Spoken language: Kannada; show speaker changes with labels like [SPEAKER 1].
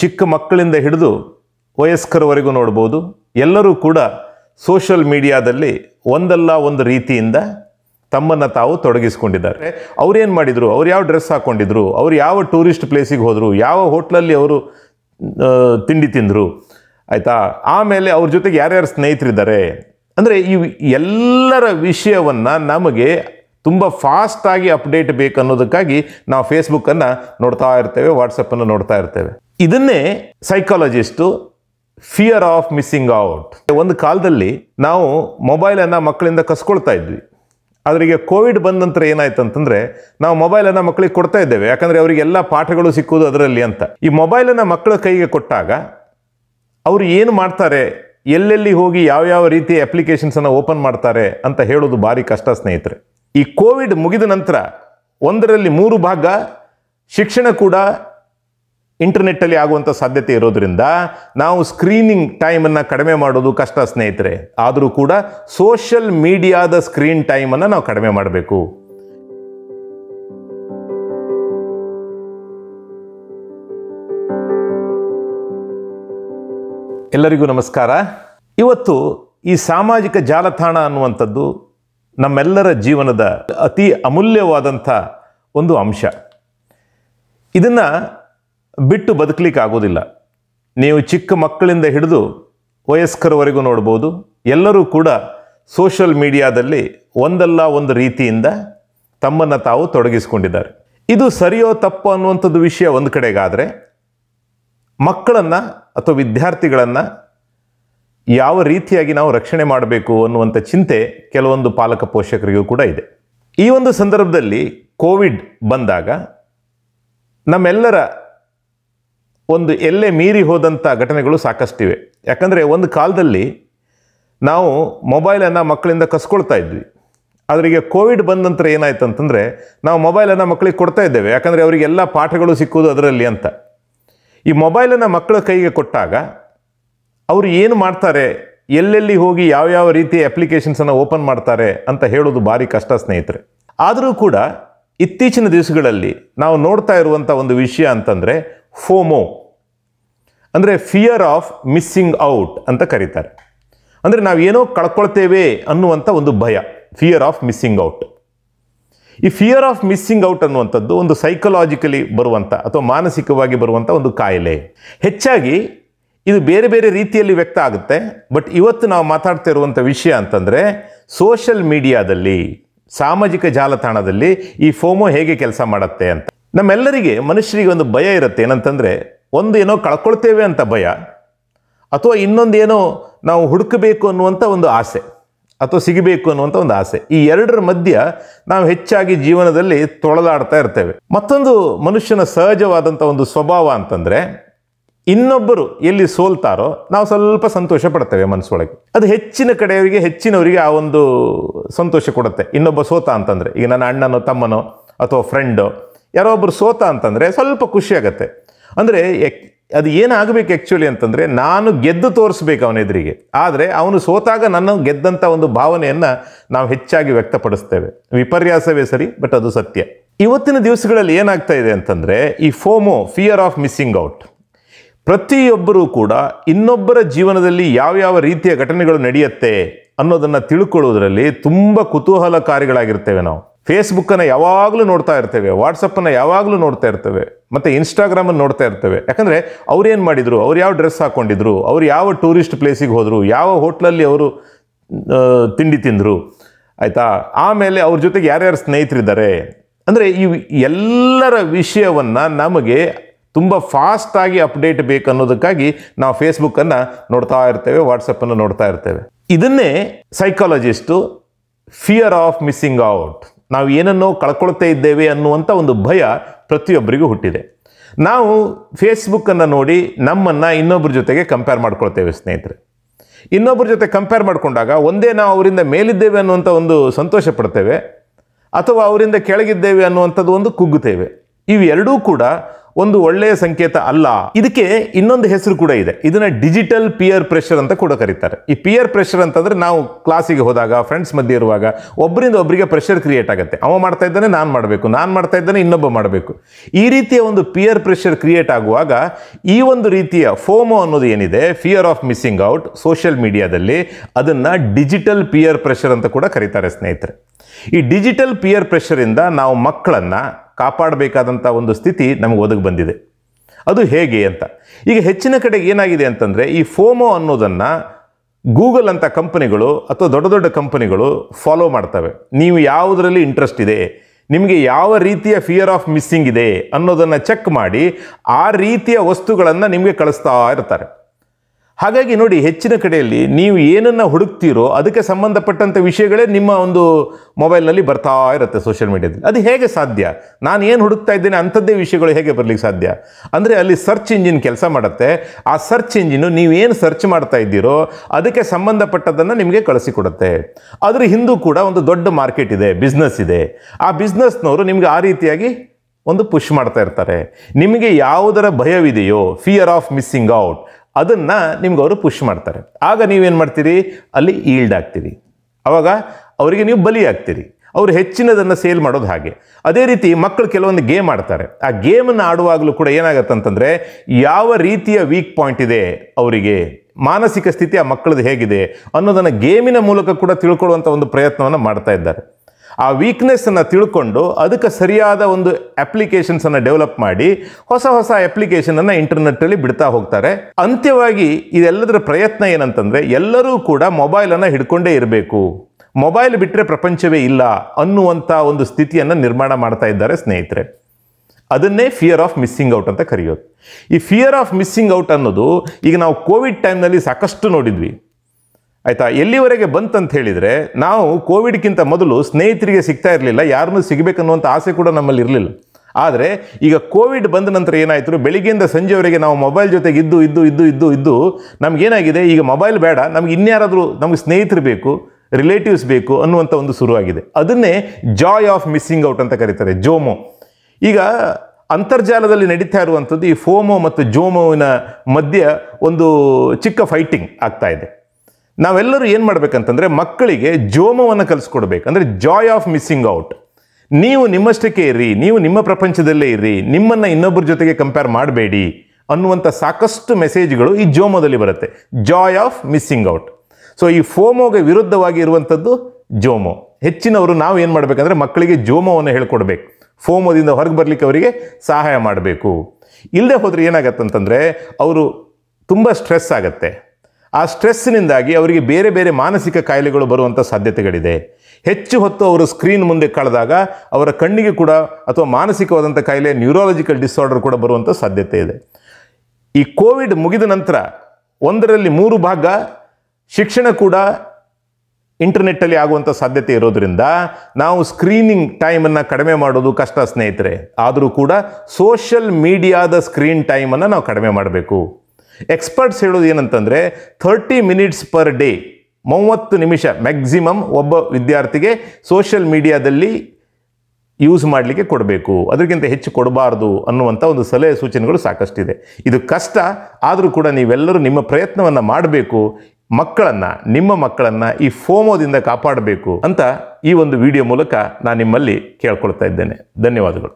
[SPEAKER 1] ಚಿಕ್ಕ ಮಕ್ಕಳಿಂದ ಹಿಡಿದು ವಯಸ್ಕರವರೆಗೂ ನೋಡ್ಬೋದು ಎಲ್ಲರೂ ಕೂಡ ಸೋಷಲ್ ಮೀಡಿಯಾದಲ್ಲಿ ಒಂದಲ್ಲ ಒಂದು ರೀತಿಯಿಂದ ತಮ್ಮನ್ನು ತಾವು ತೊಡಗಿಸ್ಕೊಂಡಿದ್ದಾರೆ ಅವ್ರೇನು ಮಾಡಿದರು ಅವ್ರು ಯಾವ ಡ್ರೆಸ್ ಹಾಕ್ಕೊಂಡಿದ್ರು ಅವ್ರು ಯಾವ ಟೂರಿಸ್ಟ್ ಪ್ಲೇಸಿಗೆ ಹೋದರು ಯಾವ ಹೋಟ್ಲಲ್ಲಿ ಅವರು ತಿಂಡಿ ತಿಂದರು ಆಯಿತಾ ಆಮೇಲೆ ಅವ್ರ ಜೊತೆಗೆ ಯಾರ್ಯಾರು ಸ್ನೇಹಿತರಿದ್ದಾರೆ ಅಂದರೆ ಈ ಎಲ್ಲರ ವಿಷಯವನ್ನು ನಮಗೆ ತುಂಬ ಫಾಸ್ಟಾಗಿ ಅಪ್ಡೇಟ್ ಬೇಕನ್ನೋದಕ್ಕಾಗಿ ನಾವು ಫೇಸ್ಬುಕ್ಕನ್ನು ನೋಡ್ತಾ ಇರ್ತೇವೆ ವಾಟ್ಸಪ್ಪನ್ನು ನೋಡ್ತಾ ಇರ್ತೇವೆ ಇದನ್ನೇ psychologist fear of missing out ಒಂದು ಕಾಲದಲ್ಲಿ ನಾವು ಮೊಬೈಲನ್ನು ಮಕ್ಕಳಿಂದ ಕಸ್ಕೊಳ್ತಾ ಇದ್ವಿ ಅದರಿಗೆ ಕೋವಿಡ್ ಬಂದ ನಂತರ ಏನಾಯ್ತು ಅಂತಂದರೆ ನಾವು ಮೊಬೈಲನ್ನು ಮಕ್ಕಳಿಗೆ ಕೊಡ್ತಾ ಇದ್ದೇವೆ ಯಾಕಂದರೆ ಅವರಿಗೆಲ್ಲ ಪಾಠಗಳು ಸಿಕ್ಕುವುದು ಅದರಲ್ಲಿ ಅಂತ ಈ ಮೊಬೈಲನ್ನು ಮಕ್ಕಳ ಕೈಗೆ ಕೊಟ್ಟಾಗ ಅವರು ಏನು ಮಾಡ್ತಾರೆ ಎಲ್ಲೆಲ್ಲಿ ಹೋಗಿ ಯಾವ್ಯಾವ ರೀತಿ ಅಪ್ಲಿಕೇಶನ್ಸನ್ನು ಓಪನ್ ಮಾಡ್ತಾರೆ ಅಂತ ಹೇಳೋದು ಭಾರಿ ಕಷ್ಟ ಸ್ನೇಹಿತರೆ ಈ ಕೋವಿಡ್ ಮುಗಿದ ನಂತರ ಒಂದರಲ್ಲಿ ಮೂರು ಭಾಗ ಶಿಕ್ಷಣ ಕೂಡ ಇಂಟರ್ನೆಟ್ಟಲ್ಲಿ ಆಗುವಂಥ ಸಾಧ್ಯತೆ ಇರೋದ್ರಿಂದ ನಾವು ಸ್ಕ್ರೀನಿಂಗ್ ಟೈಮನ್ನು ಕಡಿಮೆ ಮಾಡೋದು ಕಷ್ಟ ಸ್ನೇಹಿತರೆ ಆದರೂ ಕೂಡ ಸೋಷಿಯಲ್ ಮೀಡಿಯಾದ ಸ್ಕ್ರೀನ್ ಟೈಮನ್ನು ನಾವು ಕಡಿಮೆ ಮಾಡಬೇಕು ಎಲ್ಲರಿಗೂ ನಮಸ್ಕಾರ ಇವತ್ತು ಈ ಸಾಮಾಜಿಕ ಜಾಲತಾಣ ಅನ್ನುವಂಥದ್ದು ನಮ್ಮೆಲ್ಲರ ಜೀವನದ ಅತಿ ಅಮೂಲ್ಯವಾದಂಥ ಒಂದು ಅಂಶ ಇದನ್ನು ಬಿಟ್ಟು ಬದುಕಲಿಕ್ಕೆ ಆಗೋದಿಲ್ಲ ನೀವು ಚಿಕ್ಕ ಮಕ್ಕಳಿಂದ ಹಿಡಿದು ವಯಸ್ಕರವರೆಗೂ ನೋಡ್ಬೋದು ಎಲ್ಲರೂ ಕೂಡ ಸೋಷಲ್ ಮೀಡಿಯಾದಲ್ಲಿ ಒಂದಲ್ಲ ಒಂದು ರೀತಿಯಿಂದ ತಮ್ಮನ್ನು ತಾವು ತೊಡಗಿಸಿಕೊಂಡಿದ್ದಾರೆ ಇದು ಸರಿಯೋ ತಪ್ಪು ಅನ್ನುವಂಥದ್ದು ವಿಷಯ ಒಂದು ಕಡೆಗಾದರೆ ಮಕ್ಕಳನ್ನು ಅಥವಾ ವಿದ್ಯಾರ್ಥಿಗಳನ್ನು ಯಾವ ರೀತಿಯಾಗಿ ನಾವು ರಕ್ಷಣೆ ಮಾಡಬೇಕು ಅನ್ನುವಂಥ ಚಿಂತೆ ಕೆಲವೊಂದು ಪಾಲಕ ಪೋಷಕರಿಗೂ ಕೂಡ ಇದೆ ಈ ಒಂದು ಸಂದರ್ಭದಲ್ಲಿ ಕೋವಿಡ್ ಬಂದಾಗ ನಮ್ಮೆಲ್ಲರ ಒಂದು ಎಲ್ಲೆ ಮೀರಿ ಹೋದಂಥ ಘಟನೆಗಳು ಸಾಕಷ್ಟಿವೆ ಯಾಕಂದರೆ ಒಂದು ಕಾಲದಲ್ಲಿ ನಾವು ಮೊಬೈಲನ್ನು ಮಕ್ಕಳಿಂದ ಕಸ್ಕೊಳ್ತಾ ಇದ್ವಿ ಅದರಿಗೆ ಕೋವಿಡ್ ಬಂದ ನಂತರ ಏನಾಯ್ತು ಅಂತಂದರೆ ನಾವು ಮೊಬೈಲನ್ನು ಮಕ್ಕಳಿಗೆ ಕೊಡ್ತಾ ಇದ್ದೇವೆ ಯಾಕಂದರೆ ಅವರಿಗೆಲ್ಲ ಪಾಠಗಳು ಸಿಕ್ಕೋದು ಅದರಲ್ಲಿ ಅಂತ ಈ ಮೊಬೈಲನ್ನು ಮಕ್ಕಳ ಕೈಗೆ ಕೊಟ್ಟಾಗ ಅವರು ಏನು ಮಾಡ್ತಾರೆ ಎಲ್ಲೆಲ್ಲಿ ಹೋಗಿ ಯಾವ್ಯಾವ ರೀತಿಯ ಅಪ್ಲಿಕೇಶನ್ಸನ್ನು ಓಪನ್ ಮಾಡ್ತಾರೆ ಅಂತ ಹೇಳೋದು ಭಾರಿ ಕಷ್ಟ ಸ್ನೇಹಿತರೆ ಆದರೂ ಕೂಡ ಇತ್ತೀಚಿನ ದಿವಸಗಳಲ್ಲಿ ನಾವು ನೋಡ್ತಾ ಇರುವಂಥ ಒಂದು ವಿಷಯ ಅಂತಂದರೆ ಫೋಮೋ ಅಂದರೆ ಫಿಯರ್ ಆಫ್ ಮಿಸ್ಸಿಂಗ್ ಔಟ್ ಅಂತ ಕರೀತಾರೆ ಅಂದರೆ ಏನೋ ಕಳ್ಕೊಳ್ತೇವೆ ಅನ್ನುವಂಥ ಒಂದು ಭಯ ಫಿಯರ್ ಆಫ್ ಮಿಸ್ಸಿಂಗ್ ಔಟ್ ಈ ಫಿಯರ್ ಆಫ್ ಮಿಸ್ಸಿಂಗ್ ಔಟ್ ಅನ್ನುವಂಥದ್ದು ಒಂದು ಸೈಕಲಾಜಿಕಲಿ ಬರುವಂಥ ಅಥವಾ ಮಾನಸಿಕವಾಗಿ ಬರುವಂಥ ಒಂದು ಕಾಯಿಲೆ ಹೆಚ್ಚಾಗಿ ಇದು ಬೇರೆ ಬೇರೆ ರೀತಿಯಲ್ಲಿ ವ್ಯಕ್ತ ಆಗುತ್ತೆ ಬಟ್ ಇವತ್ತು ನಾವು ಮಾತಾಡ್ತಾ ಇರುವಂಥ ವಿಷಯ ಅಂತಂದರೆ ಸೋಷಲ್ ಮೀಡಿಯಾದಲ್ಲಿ ಸಾಮಾಜಿಕ ಜಾಲತಾಣದಲ್ಲಿ ಈ ಫೋಮೋ ಹೇಗೆ ಕೆಲಸ ಮಾಡುತ್ತೆ ಅಂತ ನಮ್ಮೆಲ್ಲರಿಗೆ ಮನುಷ್ಯರಿಗೆ ಒಂದು ಭಯ ಇರುತ್ತೆ ಏನಂತಂದರೆ ಒಂದು ಏನೋ ಕಳ್ಕೊಳ್ತೇವೆ ಅಂತ ಭಯ ಅಥವಾ ಇನ್ನೊಂದೇನೋ ನಾವು ಹುಡುಕಬೇಕು ಅನ್ನುವಂಥ ಒಂದು ಆಸೆ ಅಥವಾ ಸಿಗಬೇಕು ಅನ್ನುವಂಥ ಒಂದು ಆಸೆ ಈ ಎರಡರ ಮಧ್ಯ ನಾವು ಹೆಚ್ಚಾಗಿ ಜೀವನದಲ್ಲಿ ತೊಳಲಾಡ್ತಾ ಇರ್ತೇವೆ ಮತ್ತೊಂದು ಮನುಷ್ಯನ ಸಹಜವಾದಂಥ ಒಂದು ಸ್ವಭಾವ ಅಂತಂದರೆ ಇನ್ನೊಬ್ಬರು ಎಲ್ಲಿ ಸೋಲ್ತಾರೋ ನಾವು ಸ್ವಲ್ಪ ಸಂತೋಷ ಪಡ್ತೇವೆ ಮನಸ್ಸೊಳಗೆ ಅದು ಹೆಚ್ಚಿನ ಕಡೆಯವರಿಗೆ ಹೆಚ್ಚಿನವರಿಗೆ ಆ ಒಂದು ಸಂತೋಷ ಕೊಡುತ್ತೆ ಇನ್ನೊಬ್ಬ ಸೋತ ಅಂತಂದರೆ ಈಗ ನನ್ನ ಅಣ್ಣನೋ ತಮ್ಮನೋ ಅಥವಾ ಫ್ರೆಂಡೋ ಯಾರೋ ಒಬ್ಬರು ಸೋತ ಅಂತಂದರೆ ಸ್ವಲ್ಪ ಖುಷಿಯಾಗತ್ತೆ ಅಂದರೆ ಅದು ಏನಾಗಬೇಕು ಆ್ಯಕ್ಚುಲಿ ಅಂತಂದರೆ ನಾನು ಗೆದ್ದು ತೋರಿಸ್ಬೇಕು ಎದುರಿಗೆ ಆದರೆ ಅವನು ಸೋತಾಗ ನನ್ನ ಗೆದ್ದಂಥ ಒಂದು ಭಾವನೆಯನ್ನು ನಾವು ಹೆಚ್ಚಾಗಿ ವ್ಯಕ್ತಪಡಿಸ್ತೇವೆ ವಿಪರ್ಯಾಸವೇ ಸರಿ ಬಟ್ ಅದು ಸತ್ಯ ಇವತ್ತಿನ ದಿವಸಗಳಲ್ಲಿ ಏನಾಗ್ತಾ ಇದೆ ಅಂತಂದರೆ ಈ FOMO fear of missing out ಪ್ರತಿಯೊಬ್ಬರೂ ಕೂಡ ಇನ್ನೊಬ್ಬರ ಜೀವನದಲ್ಲಿ ಯಾವ್ಯಾವ ರೀತಿಯ ಘಟನೆಗಳು ನಡೆಯುತ್ತೆ ಅನ್ನೋದನ್ನು ತಿಳ್ಕೊಳ್ಳೋದ್ರಲ್ಲಿ ತುಂಬ ಕುತೂಹಲಕಾರಿಗಳಾಗಿರ್ತೇವೆ ನಾವು ಫೇಸ್ಬುಕ್ಕನ್ನು ಯಾವಾಗಲೂ ನೋಡ್ತಾ ಇರ್ತೇವೆ ವಾಟ್ಸಪ್ಪನ್ನು ಯಾವಾಗಲೂ ನೋಡ್ತಾ ಇರ್ತೇವೆ ಮತ್ತು ಇನ್ಸ್ಟಾಗ್ರಾಮನ್ನು ನೋಡ್ತಾ ಇರ್ತೇವೆ ಯಾಕಂದರೆ ಅವ್ರೇನು ಮಾಡಿದರು ಅವ್ರು ಯಾವ ಡ್ರೆಸ್ ಹಾಕ್ಕೊಂಡಿದ್ರು ಅವ್ರು ಯಾವ ಟೂರಿಸ್ಟ್ ಪ್ಲೇಸಿಗೆ ಹೋದರು ಯಾವ ಹೋಟ್ಲಲ್ಲಿ ಅವರು ತಿಂಡಿ ತಿಂದರು ಆಯಿತಾ ಆಮೇಲೆ ಅವ್ರ ಜೊತೆಗೆ ಯಾರ್ಯಾರು ಸ್ನೇಹಿತರಿದ್ದಾರೆ ಅಂದರೆ ಈ ಎಲ್ಲರ ವಿಷಯವನ್ನು ನಮಗೆ ತುಂಬ ಫಾಸ್ಟಾಗಿ ಅಪ್ಡೇಟ್ ಬೇಕು ಅನ್ನೋದಕ್ಕಾಗಿ ನಾವು ಫೇಸ್ಬುಕ್ಕನ್ನು ನೋಡ್ತಾ ಇರ್ತೇವೆ ವಾಟ್ಸಪ್ಪನ್ನು ನೋಡ್ತಾ ಇರ್ತೇವೆ ಇದನ್ನೇ psychologist fear of missing out ನಾವು ಏನನ್ನೋ ಕಳ್ಕೊಳ್ತಾ ಇದ್ದೇವೆ ಅನ್ನುವಂಥ ಒಂದು ಭಯ ಪ್ರತಿಯೊಬ್ಬರಿಗೂ ಹುಟ್ಟಿದೆ ನಾವು ಫೇಸ್ಬುಕ್ಕನ್ನು ನೋಡಿ ನಮ್ಮನ್ನು ಇನ್ನೊಬ್ಬರ ಜೊತೆಗೆ ಕಂಪೇರ್ ಮಾಡ್ಕೊಳ್ತೇವೆ ಸ್ನೇಹಿತರೆ ಇನ್ನೊಬ್ಬರ ಜೊತೆ ಕಂಪೇರ್ ಮಾಡಿಕೊಂಡಾಗ ಒಂದೇ ನಾವು ಅವರಿಂದ ಮೇಲಿದ್ದೇವೆ ಅನ್ನುವಂಥ ಒಂದು ಸಂತೋಷ ಪಡ್ತೇವೆ ಅಥವಾ ಅವರಿಂದ ಕೆಳಗಿದ್ದೇವೆ ಅನ್ನುವಂಥದ್ದು ಒಂದು ಕುಗ್ಗುತ್ತೇವೆ ಇವೆರಡೂ ಕೂಡ ಒಂದು ಒಳ್ಳೆಯ ಸಂಕೇತ ಅಲ್ಲ ಇದಕ್ಕೆ ಇನ್ನೊಂದು ಹೆಸರು ಕೂಡ ಇದೆ ಇದನ್ನ ಡಿಜಿಟಲ್ ಪಿಯರ್ ಪ್ರೆಷರ್ ಅಂತ ಕೂಡ ಕರೀತಾರೆ ಈ ಪಿಯರ್ ಪ್ರೆಷರ್ ಅಂತಂದ್ರೆ ನಾವು ಕ್ಲಾಸಿಗೆ ಹೋದಾಗ ಫ್ರೆಂಡ್ಸ್ ಮಧ್ಯೆ ಇರುವಾಗ ಒಬ್ಬರಿಂದ ಒಬ್ಬರಿಗೆ ಪ್ರೆಷರ್ ಕ್ರಿಯೇಟ್ ಆಗುತ್ತೆ ಅವ ಮಾಡ್ತಾ ಇದ್ದಾನೆ ನಾನು ಮಾಡಬೇಕು ನಾನು ಮಾಡ್ತಾ ಇದ್ದಾನೆ ಇನ್ನೊಬ್ಬ ಮಾಡಬೇಕು ಈ ರೀತಿಯ ಒಂದು ಪಿಯರ್ ಪ್ರೆಷರ್ ಕ್ರಿಯೇಟ್ ಆಗುವಾಗ ಈ ಒಂದು ರೀತಿಯ ಫೋಮೋ ಅನ್ನೋದು ಏನಿದೆ fear of missing out social ಮೀಡಿಯಾದಲ್ಲಿ ಅದನ್ನ ಡಿಜಿಟಲ್ ಪಿಯರ್ ಪ್ರೆಷರ್ ಅಂತ ಕೂಡ ಕರೀತಾರೆ ಸ್ನೇಹಿತರೆ ಈ ಡಿಜಿಟಲ್ ಪಿಯರ್ ಪ್ರೆಷರಿಂದ ನಾವು ಮಕ್ಕಳನ್ನು ಕಾಪಾಡಬೇಕಾದಂಥ ಒಂದು ಸ್ಥಿತಿ ನಮಗೆ ಒದಗಿ ಬಂದಿದೆ ಅದು ಹೇಗೆ ಅಂತ ಈಗ ಹೆಚ್ಚಿನ ಕಡೆ ಏನಾಗಿದೆ ಅಂತಂದರೆ ಈ ಫೋಮೋ ಅನ್ನೋದನ್ನು ಗೂಗಲ್ ಅಂತ ಕಂಪನಿಗಳು ಅಥವಾ ದೊಡ್ಡ ದೊಡ್ಡ ಕಂಪನಿಗಳು ಫಾಲೋ ಮಾಡ್ತವೆ ನೀವು ಯಾವುದರಲ್ಲಿ ಇಂಟ್ರೆಸ್ಟ್ ಇದೆ ನಿಮಗೆ ಯಾವ ರೀತಿಯ ಫಿಯರ್ ಆಫ್ ಮಿಸ್ಸಿಂಗ್ ಇದೆ ಅನ್ನೋದನ್ನು ಚೆಕ್ ಮಾಡಿ ಆ ರೀತಿಯ ವಸ್ತುಗಳನ್ನು ನಿಮಗೆ ಕಳಿಸ್ತಾ ಇರ್ತಾರೆ ಹಾಗಾಗಿ ನೋಡಿ ಹೆಚ್ಚಿನ ಕಡೆಯಲ್ಲಿ ನೀವು ಏನನ್ನು ಹುಡುಕ್ತೀರೋ ಅದಕ್ಕೆ ಸಂಬಂಧಪಟ್ಟಂಥ ವಿಷಯಗಳೇ ನಿಮ್ಮ ಒಂದು ಮೊಬೈಲ್ನಲ್ಲಿ ಬರ್ತಾ ಇರುತ್ತೆ ಸೋಷಿಯಲ್ ಮೀಡ್ಯಾದಲ್ಲಿ ಅದು ಹೇಗೆ ಸಾಧ್ಯ ನಾನು ಏನು ಹುಡುಕ್ತಾ ಇದ್ದೇನೆ ಅಂಥದ್ದೇ ವಿಷಯಗಳು ಹೇಗೆ ಬರಲಿಕ್ಕೆ ಸಾಧ್ಯ ಅಂದರೆ ಅಲ್ಲಿ ಸರ್ಚ್ ಇಂಜಿನ್ ಕೆಲಸ ಮಾಡುತ್ತೆ ಆ ಸರ್ಚ್ ಇಂಜಿನು ನೀವೇನು ಸರ್ಚ್ ಮಾಡ್ತಾ ಇದ್ದೀರೋ ಅದಕ್ಕೆ ಸಂಬಂಧಪಟ್ಟದ್ದನ್ನು ನಿಮಗೆ ಕಳಿಸಿಕೊಡುತ್ತೆ ಅದರ ಹಿಂದೂ ಕೂಡ ಒಂದು ದೊಡ್ಡ ಮಾರ್ಕೆಟ್ ಇದೆ ಬಿಸ್ನೆಸ್ ಇದೆ ಆ ಬಿಸ್ನೆಸ್ನವರು ನಿಮಗೆ ಆ ರೀತಿಯಾಗಿ ಒಂದು ಪುಷ್ ಮಾಡ್ತಾ ಇರ್ತಾರೆ ನಿಮಗೆ ಯಾವುದರ ಭಯವಿದೆಯೋ ಫಿಯರ್ ಆಫ್ ಮಿಸ್ಸಿಂಗ್ ಔಟ್ ಅದನ್ನು ನಿಮ್ಗೆ ಅವರು ಪುಷ್ ಮಾಡ್ತಾರೆ ಆಗ ನೀವೇನು ಮಾಡ್ತೀರಿ ಅಲ್ಲಿ ಈಲ್ಡ್ ಆಗ್ತೀರಿ ಅವಾಗ ಅವರಿಗೆ ನೀವು ಬಲಿ ಆಗ್ತೀರಿ ಅವರು ಹೆಚ್ಚಿನದನ್ನು ಸೇಲ್ ಮಾಡೋದು ಹಾಗೆ ಅದೇ ರೀತಿ ಮಕ್ಕಳು ಕೆಲವೊಂದು ಗೇಮ್ ಆಡ್ತಾರೆ ಆ ಗೇಮನ್ನು ಆಡುವಾಗಲೂ ಕೂಡ ಅಂತಂದರೆ ಯಾವ ರೀತಿಯ ವೀಕ್ ಪಾಯಿಂಟ್ ಇದೆ ಅವರಿಗೆ ಮಾನಸಿಕ ಸ್ಥಿತಿ ಆ ಮಕ್ಕಳದ್ದು ಹೇಗಿದೆ ಅನ್ನೋದನ್ನು ಗೇಮಿನ ಮೂಲಕ ಕೂಡ ತಿಳ್ಕೊಳ್ಳುವಂಥ ಒಂದು ಪ್ರಯತ್ನವನ್ನು ಮಾಡ್ತಾ ಇದ್ದಾರೆ ಆ ವೀಕ್ನೆಸ್ಸನ್ನು ತಿಳ್ಕೊಂಡು ಅದಕ್ಕೆ ಸರಿಯಾದ ಒಂದು ಅಪ್ಲಿಕೇಶನ್ಸನ್ನು ಡೆವಲಪ್ ಮಾಡಿ ಹೊಸ ಹೊಸ ಅಪ್ಲಿಕೇಶನನ್ನು ಇಂಟರ್ನೆಟ್ಟಲ್ಲಿ ಬಿಡ್ತಾ ಹೋಗ್ತಾರೆ ಅಂತ್ಯವಾಗಿ ಇದೆಲ್ಲದರ ಪ್ರಯತ್ನ ಏನಂತಂದರೆ ಎಲ್ಲರೂ ಕೂಡ ಮೊಬೈಲನ್ನು ಹಿಡ್ಕೊಂಡೇ ಇರಬೇಕು ಮೊಬೈಲ್ ಬಿಟ್ಟರೆ ಪ್ರಪಂಚವೇ ಇಲ್ಲ ಅನ್ನುವಂಥ ಒಂದು ಸ್ಥಿತಿಯನ್ನು ನಿರ್ಮಾಣ ಮಾಡ್ತಾ ಇದ್ದಾರೆ ಸ್ನೇಹಿತರೆ ಅದನ್ನೇ ಫಿಯರ್ ಆಫ್ ಮಿಸ್ಸಿಂಗ್ ಔಟ್ ಅಂತ ಕರೆಯೋದು ಈ ಫಿಯರ್ ಆಫ್ ಮಿಸ್ಸಿಂಗ್ ಔಟ್ ಅನ್ನೋದು ಈಗ ನಾವು ಕೋವಿಡ್ ಟೈಮ್ನಲ್ಲಿ ಸಾಕಷ್ಟು ನೋಡಿದ್ವಿ ಆಯಿತಾ ಎಲ್ಲಿವರೆಗೆ ಬಂತಂತ ಹೇಳಿದರೆ ನಾವು ಕೋವಿಡ್ಗಿಂತ ಮೊದಲು ಸ್ನೇಹಿತರಿಗೆ ಸಿಗ್ತಾ ಇರಲಿಲ್ಲ ಯಾರನ್ನೂ ಸಿಗಬೇಕನ್ನುವಂಥ ಆಸೆ ಕೂಡ ನಮ್ಮಲ್ಲಿ ಇರಲಿಲ್ಲ ಆದರೆ ಈಗ ಕೋವಿಡ್ ಬಂದ ನಂತರ ಏನಾಯಿತು ಬೆಳಿಗ್ಗೆಯಿಂದ ಸಂಜೆವರೆಗೆ ನಾವು ಮೊಬೈಲ್ ಜೊತೆಗೆ ಇದ್ದು ಇದ್ದು ಇದ್ದು ಇದ್ದು ಇದ್ದು ನಮಗೇನಾಗಿದೆ ಈಗ ಮೊಬೈಲ್ ಬೇಡ ನಮ್ಗೆ ಇನ್ಯಾರಾದರೂ ನಮಗೆ ಸ್ನೇಹಿತರು ಬೇಕು ರಿಲೇಟಿವ್ಸ್ ಬೇಕು ಅನ್ನುವಂಥ ಒಂದು ಶುರುವಾಗಿದೆ ಅದನ್ನೇ ಜಾಯ್ ಆಫ್ ಮಿಸ್ಸಿಂಗ್ ಔಟ್ ಅಂತ ಕರೀತಾರೆ ಜೋಮೊ ಈಗ ಅಂತರ್ಜಾಲದಲ್ಲಿ ನಡೀತಾ ಇರುವಂಥದ್ದು ಈ ಫೋಮೋ ಮತ್ತು ಜೋಮೋವಿನ ಮಧ್ಯೆ ಒಂದು ಚಿಕ್ಕ ಫೈಟಿಂಗ್ ಆಗ್ತಾ ಇದೆ ನಾವೆಲ್ಲರೂ ಏನು ಮಾಡಬೇಕಂತಂದರೆ ಮಕ್ಕಳಿಗೆ ಜೋಮವನ್ನು ಕಲಿಸ್ಕೊಡ್ಬೇಕು ಅಂದರೆ ಜಾಯ್ ಆಫ್ ಮಿಸ್ಸಿಂಗ್ ಔಟ್ ನೀವು ನಿಮ್ಮಷ್ಟಕ್ಕೆ ಇರಿ ನೀವು ನಿಮ್ಮ ಪ್ರಪಂಚದಲ್ಲೇ ಇರಿ ನಿಮ್ಮನ್ನು ಇನ್ನೊಬ್ಬರ ಜೊತೆಗೆ ಕಂಪೇರ್ ಮಾಡಬೇಡಿ ಅನ್ನುವಂಥ ಸಾಕಷ್ಟು ಮೆಸೇಜ್ಗಳು ಈ ಜೋಮೋದಲ್ಲಿ ಬರುತ್ತೆ joy of missing out so ಈ ಫೋಮೋಗೆ ವಿರುದ್ಧವಾಗಿ ಇರುವಂಥದ್ದು ಜೋಮೋ ಹೆಚ್ಚಿನವರು ನಾವು ಏನು ಮಾಡಬೇಕಂದ್ರೆ ಮಕ್ಕಳಿಗೆ ಜೋಮೋವನ್ನು ಹೇಳ್ಕೊಡ್ಬೇಕು ಫೋಮೋದಿಂದ ಹೊರಗೆ ಬರಲಿಕ್ಕೆ ಅವರಿಗೆ ಸಹಾಯ ಮಾಡಬೇಕು ಇಲ್ಲದೆ ಹೋದರೆ ಏನಾಗತ್ತಂತಂದರೆ ಅವರು ತುಂಬ ಸ್ಟ್ರೆಸ್ ಆಗುತ್ತೆ ಆ ಸ್ಟ್ರೆಸ್ನಿಂದಾಗಿ ಅವರಿಗೆ ಬೇರೆ ಬೇರೆ ಮಾನಸಿಕ ಕಾಯಿಲೆಗಳು ಬರುವಂಥ ಸಾಧ್ಯತೆಗಳಿದೆ ಹೆಚ್ಚು ಹೊತ್ತು ಅವರು ಸ್ಕ್ರೀನ್ ಮುಂದೆ ಕಳೆದಾಗ ಅವರ ಕಣ್ಣಿಗೆ ಕೂಡ ಅಥವಾ ಮಾನಸಿಕವಾದಂಥ ಕಾಯಿಲೆ ನ್ಯೂರಾಲಜಿಕಲ್ ಡಿಸಾರ್ಡರ್ ಕೂಡ ಬರುವಂಥ ಸಾಧ್ಯತೆ ಇದೆ ಈ ಕೋವಿಡ್ ಮುಗಿದ ನಂತರ ಒಂದರಲ್ಲಿ ಮೂರು ಭಾಗ ಶಿಕ್ಷಣ ಕೂಡ ಇಂಟರ್ನೆಟ್ಟಲ್ಲಿ ಆಗುವಂಥ ಸಾಧ್ಯತೆ ಇರೋದರಿಂದ ನಾವು ಸ್ಕ್ರೀನಿಂಗ್ ಟೈಮನ್ನು ಕಡಿಮೆ ಮಾಡೋದು ಕಷ್ಟ ಸ್ನೇಹಿತರೆ ಆದರೂ ಕೂಡ ಸೋಷಲ್ ಮೀಡಿಯಾದ ಸ್ಕ್ರೀನ್ ಟೈಮನ್ನು ನಾವು ಕಡಿಮೆ ಮಾಡಬೇಕು ಎಕ್ಸ್ಪರ್ಟ್ಸ್ ಹೇಳೋದು ಏನಂತಂದರೆ ಥರ್ಟಿ ಮಿನಿಟ್ಸ್ ಪರ್ ಡೇ ಮೂವತ್ತು ನಿಮಿಷ ಮ್ಯಾಕ್ಸಿಮಮ್ ಒಬ್ಬ ವಿದ್ಯಾರ್ಥಿಗೆ ಸೋಷಿಯಲ್ ಮೀಡಿಯಾದಲ್ಲಿ ಯೂಸ್ ಮಾಡಲಿಕ್ಕೆ ಕೊಡಬೇಕು ಅದಕ್ಕಿಂತ ಹೆಚ್ಚು ಕೊಡಬಾರ್ದು ಅನ್ನುವಂಥ ಒಂದು ಸಲಹೆ ಸೂಚನೆಗಳು ಸಾಕಷ್ಟಿದೆ ಇದು ಕಷ್ಟ ಆದರೂ ಕೂಡ ನೀವೆಲ್ಲರೂ ನಿಮ್ಮ ಪ್ರಯತ್ನವನ್ನು ಮಾಡಬೇಕು ಮಕ್ಕಳನ್ನು ನಿಮ್ಮ ಮಕ್ಕಳನ್ನು ಈ ಫೋಮೋದಿಂದ ಕಾಪಾಡಬೇಕು ಅಂತ ಈ ಒಂದು ವಿಡಿಯೋ ಮೂಲಕ ನಾನು ನಿಮ್ಮಲ್ಲಿ ಕೇಳ್ಕೊಳ್ತಾ ಇದ್ದೇನೆ ಧನ್ಯವಾದಗಳು